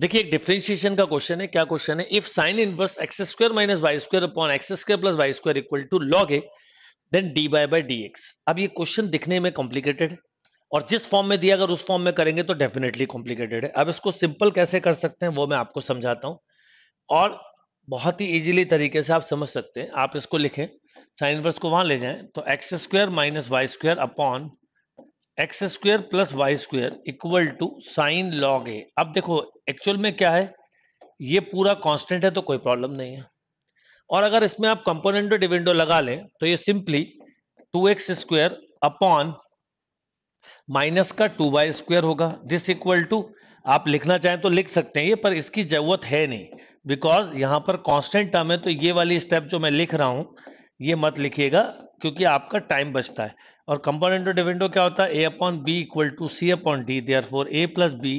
देखिए एक डिफ्रेंशिएशन का क्वेश्चन है क्या क्वेश्चन है if sine inverse x square minus y square upon x square plus y square equal to log a then d y by d x अब ये question दिखने में कॉम्प्लिकेटेड है और जिस फॉर्म में दिया अगर उस फॉर्म में करेंगे तो डेफिनेटली कॉम्प्लिकेटेड है अब इसको सिंपल कैसे कर सकते हैं वो मैं आपको समझाता हूँ और बहुत ही इजीली तरीके से आप समझ सकते हैं आप इसको लिखें साइन इनवर्स को वहां ले जाएं तो x square minus y square upon x square plus y square equal to sine log a अब देखो एक्चुअल में क्या है ये पूरा कांस्टेंट है तो कोई प्रॉब्लम नहीं है और अगर इसमें आप कंपोनेंटो डिविडेंडो लगा लें तो ये simply two x square upon minus का टू वाई स्क्वेयर होगा दिस इक्वल टू आप लिखना चाहें तो लिख सकते हैं ये पर इसकी जरूरत है नहीं बिकॉज यहाँ पर कॉन्स्टेंट टर्म है तो ये वाली स्टेप जो मैं लिख रहा हूँ ये मत लिखिएगा क्योंकि आपका टाइम बचता है और कंपोनेंट टू डिविडेंडो क्या होता है a upon b equal to c upon d therefore a plus b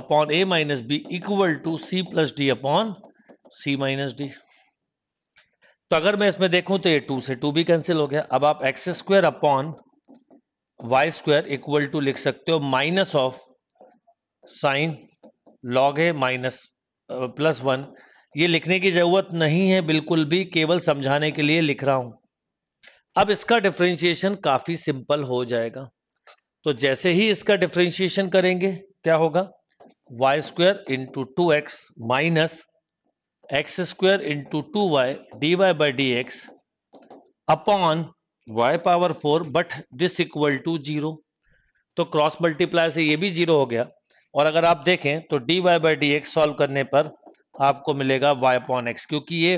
upon a minus b equal to c plus d upon c minus d तो अगर मैं इसमें देखूं तो ये टू से टू भी कैंसिल हो गया अब आप x square upon y square equal to लिख सकते हो माइनस ऑफ साइन लॉग है माइनस प्लस वन ये लिखने की जरूरत नहीं है बिल्कुल भी केवल समझाने के लिए लिख रहा हूं अब इसका डिफ्रेंशिएशन काफी सिंपल हो जाएगा तो जैसे ही इसका डिफ्रेंशिएशन करेंगे क्या होगा y square into two x minus x square into two y d y by d x upon y power four but this equal to zero तो क्रॉस मल्टीप्लाई से ये भी जीरो हो गया और अगर आप देखें तो d y by d x solve करने पर आपको मिलेगा वाई अपॉन एक्स क्योंकि ये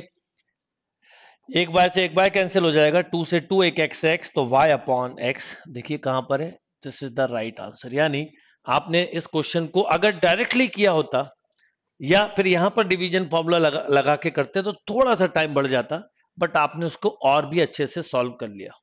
एक बार से एक बार कैंसिल हो जाएगा टू से टू एक एक्स एक्स तो वाई अपॉन एक्स देखिए कहां पर है this is the right answer यानी आपने इस क्वेश्चन को अगर डायरेक्टली किया होता या फिर यहां पर डिवीजन फॉर्मूला लगा, लगा के करते तो थोड़ा सा टाइम बढ़ जाता बट आपने उसको और भी अच्छे से सॉल्व कर लिया